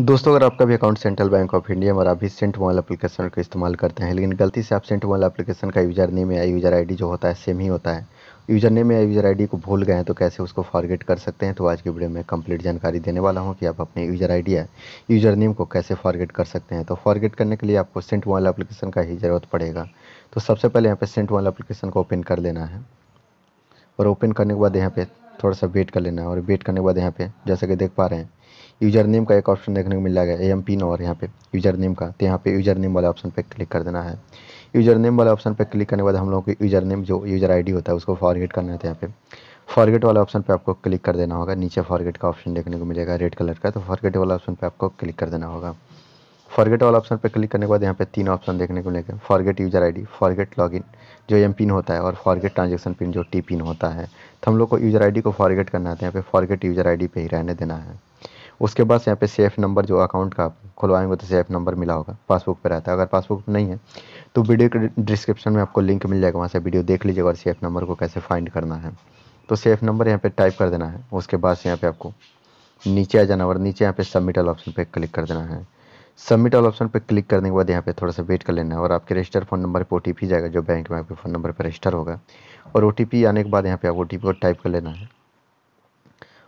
दोस्तों अगर आपका भी account central bank of India और आप भी सेंट मोबाइल एप्लीकेशन का इस्तेमाल करते हैं लेकिन गलती से आप सेंट मोबाइल एप्लीकेशन का यूज़र नेम या यूज़र आईडी जो होता है सेम ही होता है यूज़र नेम या यूज़र आईडी को भूल गए हैं तो कैसे उसको फॉरगेट कर सकते हैं तो आज की वीडियो में कंप्लीट जानकारी देने वाला हूँ कि आप अपने यूज़र आई या यूज़र नेम को कैसे फॉरगेट कर सकते हैं तो फॉरगेट करने के लिए आपको सेंट मोबाइल एप्लीकेशन का ही ज़रूरत पड़ेगा तो सबसे पहले यहाँ पर सेंट मोबाइल एप्लीकेशन को ओपन कर लेना है और ओपन करने के बाद यहाँ पर थोड़ा सा वेट कर लेना है और वेट करने के बाद यहाँ पे जैसा कि देख पा रहे हैं यूजर नेम का एक ऑप्शन देखने को मिल जाएगा ए एम पी और यहाँ पे यूजर नेम का तो यहाँ पे यूजर नेम वाले ऑप्शन पे क्लिक कर देना है यूजर नेम वाले ऑप्शन पे क्लिक करने के बाद हम लोगों को यूजर नेम जो यूजर आईडी होता है उसको फॉरगेट करना है तो यहाँ पे फॉरगेट वाला ऑप्शन पे आपको क्लिक कर देना होगा नीचे फॉरगेट का ऑप्शन देखने को मिलेगा रेड कलर का तो फॉरगेट वाला ऑप्शन पर आपको क्लिक कर देना होगा फॉरगेट वाला ऑप्शन पर क्लिक करने के बाद यहाँ पे तीन ऑप्शन देखने को मिलेगा फॉरगेट यूजर आईडी फॉरगेट इन जो एम पिन होता है और फॉरगेट ट्रांजेक्शन पिन जो टी पिन होता है तो हम लोग को यूजर आईडी को फॉरगेट करना है तो यहाँ पे फॉरगेट यूजर आईडी पे ही रहने देना है उसके बाद यहाँ पे सेफ नंबर जो अकाउंट का खुलवाएंगे तो सेफ नंबर मिला होगा पासबुक पर रहता है अगर पासबुक नहीं है तो वीडियो के डिस्क्रिप्शन में आपको लिंक मिल जाएगा वहाँ से वीडियो देख लीजिएगा और सेफ नंबर को कैसे फाइंड करना है तो सेफ नंबर यहाँ पे टाइप कर देना है उसके बाद से यहाँ पे आपको नीचे आ जाना और नीचे यहाँ पे सबमिटल ऑप्शन पे क्लिक कर देना है सबमिट ऑल ऑप्शन पर क्लिक करने के बाद यहाँ पे थोड़ा सा वेट कर लेना है और आपके रजिस्टर फ़ोन नंबर पर ओ जाएगा जो बैंक में आपके फ़ोन नंबर पर रजिस्टर होगा और ओ आने के बाद यहाँ पे आप ओ को टाइप कर लेना है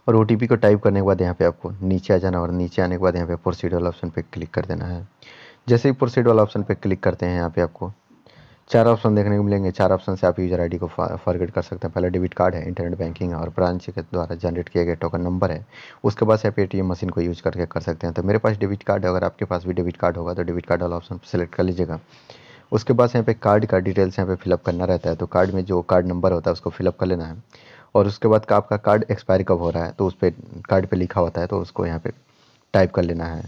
और ओ को टाइप करने के बाद यहाँ पे आपको नीचे आ जाना और नीचे आने के बाद यहाँ पे प्रोसीड वाला ऑप्शन पर क्लिक कर देना है जैसे ही प्रोसीड वाला ऑप्शन पर क्लिक करते हैं यहाँ पे आपको चार ऑप्शन देखने को मिलेंगे चार ऑप्शन से आप यूजर आईडी को फॉरगेट कर सकते हैं पहला डेबिट कार्ड है इंटरनेट बैंकिंग और ब्रांच के द्वारा जनरेट किया गया टोकन नंबर है उसके बाद से आप एटीएम मशीन को यूज करके कर सकते हैं तो मेरे पास डेबिट कार्ड है अगर आपके पास भी डेबिट कार्ड होगा तो डेबिट कार्ड वाला ऑप्शन सेलेक्ट कर लीजिएगा उसके बाद यहाँ पे कार्ड का डिटेल्स यहाँ पे फिलअप करना रहता है तो कार्ड में जो कार्ड नंबर होता है उसको फिलअप कर लेना है और उसके बाद आपका कार्ड एक्सपायर कब हो रहा है तो उस पर कार्ड पर लिखा होता है तो उसको यहाँ पर टाइप कर लेना है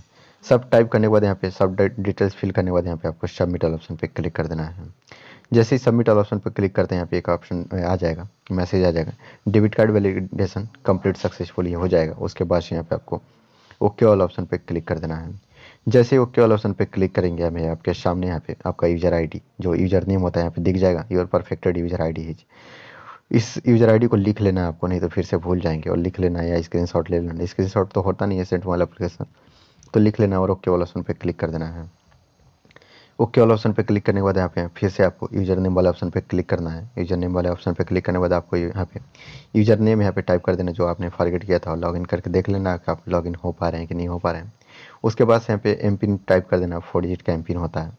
सब टाइप करने के बाद यहाँ पे सब डिटेल्स फिल करने के बाद यहाँ पे आपको सबमिट ऑल ऑप्शन पे क्लिक कर देना है जैसे ही सबमिट ऑल ऑप्शन पर क्लिक करते हैं यहाँ पे एक ऑप्शन आ जाएगा मैसेज आ जाएगा debit card validation complete successful हो जाएगा उसके बाद यहाँ पे आपको ओके ऑल ऑप्शन पर क्लिक कर देना है जैसे ही ओके ऑल ऑप्शन पर क्लिक करेंगे हमें आपके सामने यहाँ पे आपका यूजर आई जो यूजर नेम होता है यहाँ पे दिख जाएगा your perfected user I D इस यूजर आईडी को लिख लेना है आपको नहीं तो फिर से भूल जाएंगे और लिख लेना है या स्क्रीनशॉट ले लेना स्क्रीनशॉट तो होता नहीं है सेंट वाला एप्लीकेशन इसको तो लिख लेना और ओके वाला ऑप्शन पे क्लिक कर देना है ओके वाला ऑप्शन पे क्लिक करने के बाद यहाँ पे फिर से आपको यूजर नेम वाले ऑप्शन पे क्लिक करना है यूजर नेम वाले ऑप्शन पे क्लिक करने के बाद आपको यहाँ पे यूजर नेम यहाँ पे टाइप कर देना जो आपने फॉरगेट किया था इन करके देख लेना कि आप इन हो पा रहे हैं कि नहीं हो पा रहे हैं उसके बाद यहाँ पे एम पिन टाइप कर देना फोर डिजिट का एम पिन होता है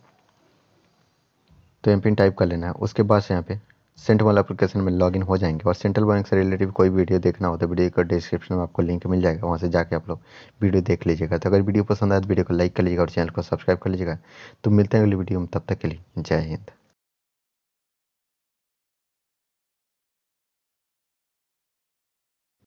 तो एम पिन टाइप कर लेना है उसके बाद यहाँ पे सेंट्रल वाला एप्लीकेशन में लॉगिन हो जाएंगे और सेंट्रल बैंक से रिलेटिव कोई वीडियो देखना हो तो वीडियो का डिस्क्रिप्शन में आपको लिंक मिल जाएगा वहाँ से जाके आप लोग वीडियो देख लीजिएगा तो अगर वीडियो पसंद आए तो वीडियो को लाइक कर लीजिएगा और चैनल को सब्सक्राइब कर लीजिएगा तो मिलते हैं अगली वीडियो में तब तक के लिए जय हिंद